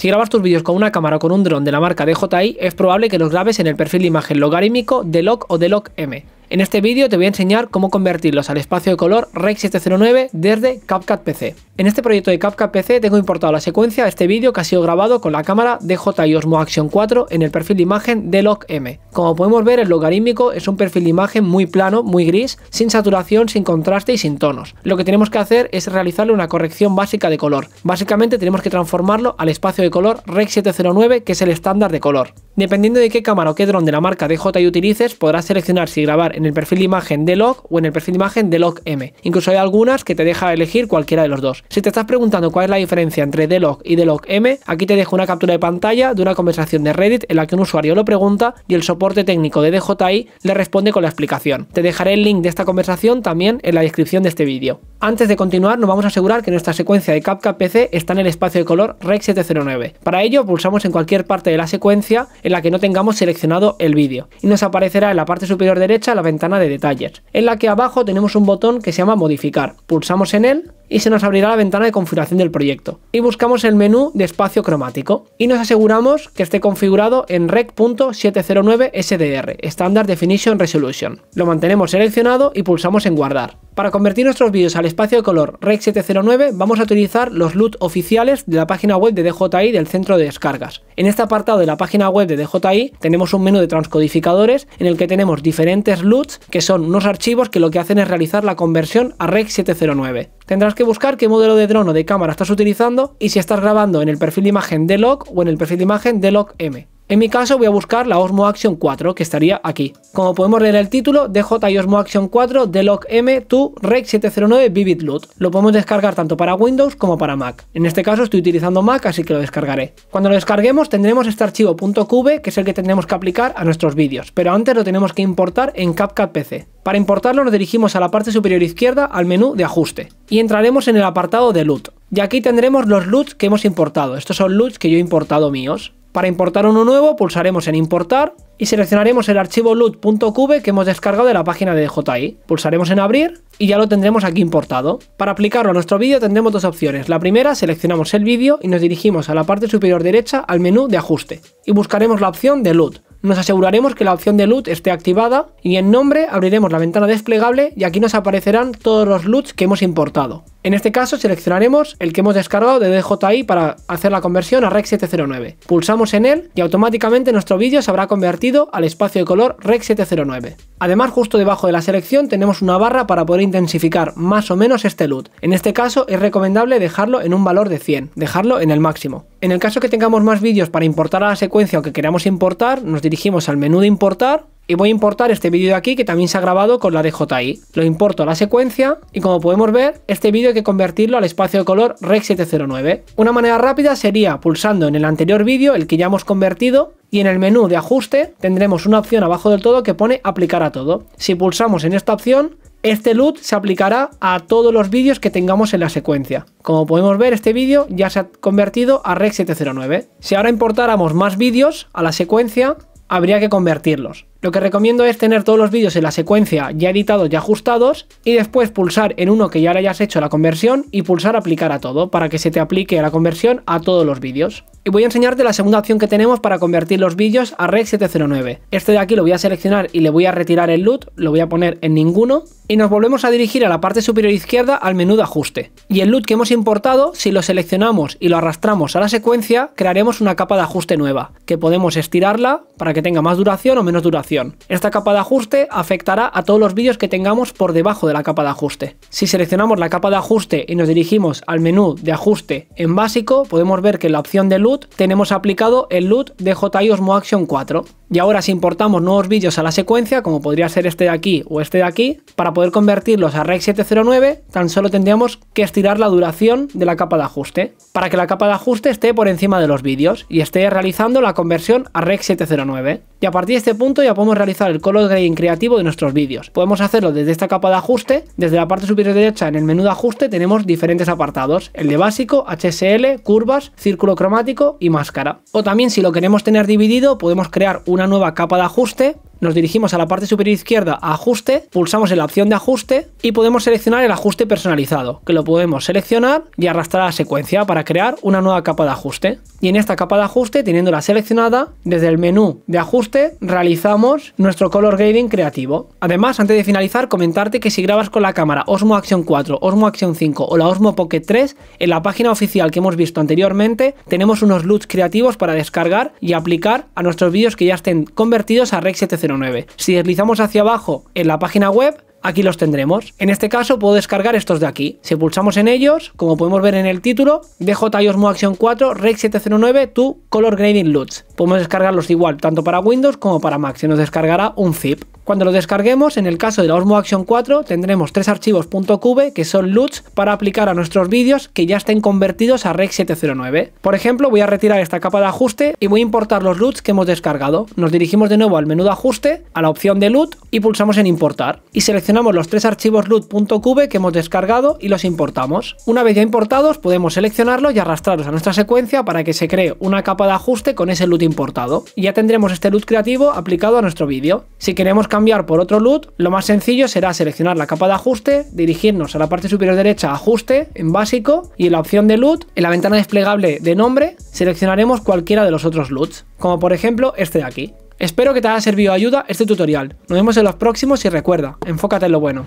Si grabas tus vídeos con una cámara o con un dron de la marca DJI, es probable que los grabes en el perfil de imagen logarítmico D-Log o D-Log M. En este vídeo te voy a enseñar cómo convertirlos al espacio de color REX 709 desde CapCut PC. En este proyecto de CapCut PC tengo importado la secuencia de este vídeo que ha sido grabado con la cámara DJI Osmo Action 4 en el perfil de imagen de Log M. Como podemos ver, el logarítmico es un perfil de imagen muy plano, muy gris, sin saturación, sin contraste y sin tonos. Lo que tenemos que hacer es realizarle una corrección básica de color. Básicamente tenemos que transformarlo al espacio de color REC 709, que es el estándar de color. Dependiendo de qué cámara o qué dron de la marca DJI utilices, podrás seleccionar si grabar en el perfil de imagen de Log o en el perfil de imagen de Log M. Incluso hay algunas que te deja elegir cualquiera de los dos. Si te estás preguntando cuál es la diferencia entre DLOG y DLOG M, aquí te dejo una captura de pantalla de una conversación de Reddit en la que un usuario lo pregunta y el soporte técnico de DJI le responde con la explicación. Te dejaré el link de esta conversación también en la descripción de este vídeo. Antes de continuar, nos vamos a asegurar que nuestra secuencia de CapCut PC está en el espacio de color REC 709. Para ello, pulsamos en cualquier parte de la secuencia en la que no tengamos seleccionado el vídeo y nos aparecerá en la parte superior derecha la ventana de detalles, en la que abajo tenemos un botón que se llama modificar. Pulsamos en él y se nos abrirá la ventana de configuración del proyecto. Y buscamos el menú de espacio cromático y nos aseguramos que esté configurado en Rec.709 SDR, Standard Definition Resolution. Lo mantenemos seleccionado y pulsamos en guardar. Para convertir nuestros vídeos al espacio de color Rec 709 vamos a utilizar los LUT oficiales de la página web de DJI del centro de descargas. En este apartado de la página web de DJI tenemos un menú de transcodificadores en el que tenemos diferentes LUTs que son unos archivos que lo que hacen es realizar la conversión a Rec 709. Tendrás que buscar qué modelo de dron o de cámara estás utilizando y si estás grabando en el perfil de imagen D-Log o en el perfil de imagen D-Log M. En mi caso voy a buscar la Osmo Action 4, que estaría aquí. Como podemos leer el título, DJ Osmo Action 4 lock M 2 REC 709 Vivid Loot. Lo podemos descargar tanto para Windows como para Mac. En este caso estoy utilizando Mac, así que lo descargaré. Cuando lo descarguemos tendremos este archivo .cube, que es el que tendremos que aplicar a nuestros vídeos, pero antes lo tenemos que importar en CapCut PC. Para importarlo nos dirigimos a la parte superior izquierda al menú de ajuste y entraremos en el apartado de loot. Y aquí tendremos los loots que hemos importado. Estos son loots que yo he importado míos. Para importar uno nuevo pulsaremos en importar y seleccionaremos el archivo LUT.cube que hemos descargado de la página de DJI. Pulsaremos en abrir y ya lo tendremos aquí importado. Para aplicarlo a nuestro vídeo tendremos dos opciones. La primera, seleccionamos el vídeo y nos dirigimos a la parte superior derecha al menú de ajuste y buscaremos la opción de loot. Nos aseguraremos que la opción de loot esté activada y en nombre abriremos la ventana desplegable y aquí nos aparecerán todos los loots que hemos importado. En este caso seleccionaremos el que hemos descargado de DJI para hacer la conversión a REC 709. Pulsamos en él y automáticamente nuestro vídeo se habrá convertido al espacio de color REC 709. Además justo debajo de la selección tenemos una barra para poder intensificar más o menos este LUT. En este caso es recomendable dejarlo en un valor de 100, dejarlo en el máximo. En el caso que tengamos más vídeos para importar a la secuencia o que queramos importar, nos dirigimos al menú de importar y voy a importar este vídeo de aquí que también se ha grabado con la DJI. Lo importo a la secuencia y como podemos ver, este vídeo hay que convertirlo al espacio de color Rec 709. Una manera rápida sería pulsando en el anterior vídeo, el que ya hemos convertido, y en el menú de ajuste tendremos una opción abajo del todo que pone aplicar a todo. Si pulsamos en esta opción, este LUT se aplicará a todos los vídeos que tengamos en la secuencia. Como podemos ver, este vídeo ya se ha convertido a Rec 709. Si ahora importáramos más vídeos a la secuencia, habría que convertirlos. Lo que recomiendo es tener todos los vídeos en la secuencia ya editados, y ajustados, y después pulsar en uno que ya le hayas hecho la conversión y pulsar aplicar a todo, para que se te aplique la conversión a todos los vídeos. Y voy a enseñarte la segunda opción que tenemos para convertir los vídeos a Rec 709. Este de aquí lo voy a seleccionar y le voy a retirar el LUT, lo voy a poner en ninguno, y nos volvemos a dirigir a la parte superior izquierda al menú de ajuste. Y el LUT que hemos importado, si lo seleccionamos y lo arrastramos a la secuencia, crearemos una capa de ajuste nueva, que podemos estirarla para que tenga más duración o menos duración esta capa de ajuste afectará a todos los vídeos que tengamos por debajo de la capa de ajuste. Si seleccionamos la capa de ajuste y nos dirigimos al menú de ajuste en básico, podemos ver que en la opción de LUT tenemos aplicado el LUT de JI Action 4. Y ahora si importamos nuevos vídeos a la secuencia, como podría ser este de aquí o este de aquí, para poder convertirlos a REC 709, tan solo tendríamos que estirar la duración de la capa de ajuste, para que la capa de ajuste esté por encima de los vídeos y esté realizando la conversión a REC 709. Y a partir de este punto ya podemos realizar el color grading creativo de nuestros vídeos. Podemos hacerlo desde esta capa de ajuste. Desde la parte superior derecha en el menú de ajuste tenemos diferentes apartados. El de básico, HSL, curvas, círculo cromático y máscara. O también si lo queremos tener dividido podemos crear una nueva capa de ajuste nos dirigimos a la parte superior izquierda, a ajuste, pulsamos en la opción de ajuste y podemos seleccionar el ajuste personalizado, que lo podemos seleccionar y arrastrar a la secuencia para crear una nueva capa de ajuste. Y en esta capa de ajuste, teniéndola seleccionada, desde el menú de ajuste realizamos nuestro color grading creativo. Además, antes de finalizar, comentarte que si grabas con la cámara Osmo Action 4, Osmo Action 5 o la Osmo Pocket 3, en la página oficial que hemos visto anteriormente tenemos unos LUTs creativos para descargar y aplicar a nuestros vídeos que ya estén convertidos a Rec si deslizamos hacia abajo en la página web, aquí los tendremos. En este caso puedo descargar estos de aquí. Si pulsamos en ellos, como podemos ver en el título, dejo Osmo Action 4 Rec 709 to Color Grading LUTs Podemos descargarlos igual tanto para Windows como para Mac. Se nos descargará un zip. Cuando lo descarguemos, en el caso de la Osmo Action 4, tendremos tres archivos .cube que son LUTs para aplicar a nuestros vídeos que ya estén convertidos a REC 709. Por ejemplo, voy a retirar esta capa de ajuste y voy a importar los LUTs que hemos descargado. Nos dirigimos de nuevo al menú de ajuste, a la opción de LUT y pulsamos en importar. Y seleccionamos los tres archivos LUT.cube que hemos descargado y los importamos. Una vez ya importados, podemos seleccionarlos y arrastrarlos a nuestra secuencia para que se cree una capa de ajuste con ese LUT importado. Y ya tendremos este LUT creativo aplicado a nuestro vídeo. Si queremos cambiar cambiar por otro LUT, lo más sencillo será seleccionar la capa de ajuste, dirigirnos a la parte superior derecha, ajuste, en básico, y en la opción de LUT, en la ventana desplegable de nombre, seleccionaremos cualquiera de los otros LUTs, como por ejemplo este de aquí. Espero que te haya servido de ayuda este tutorial. Nos vemos en los próximos y recuerda, enfócate en lo bueno.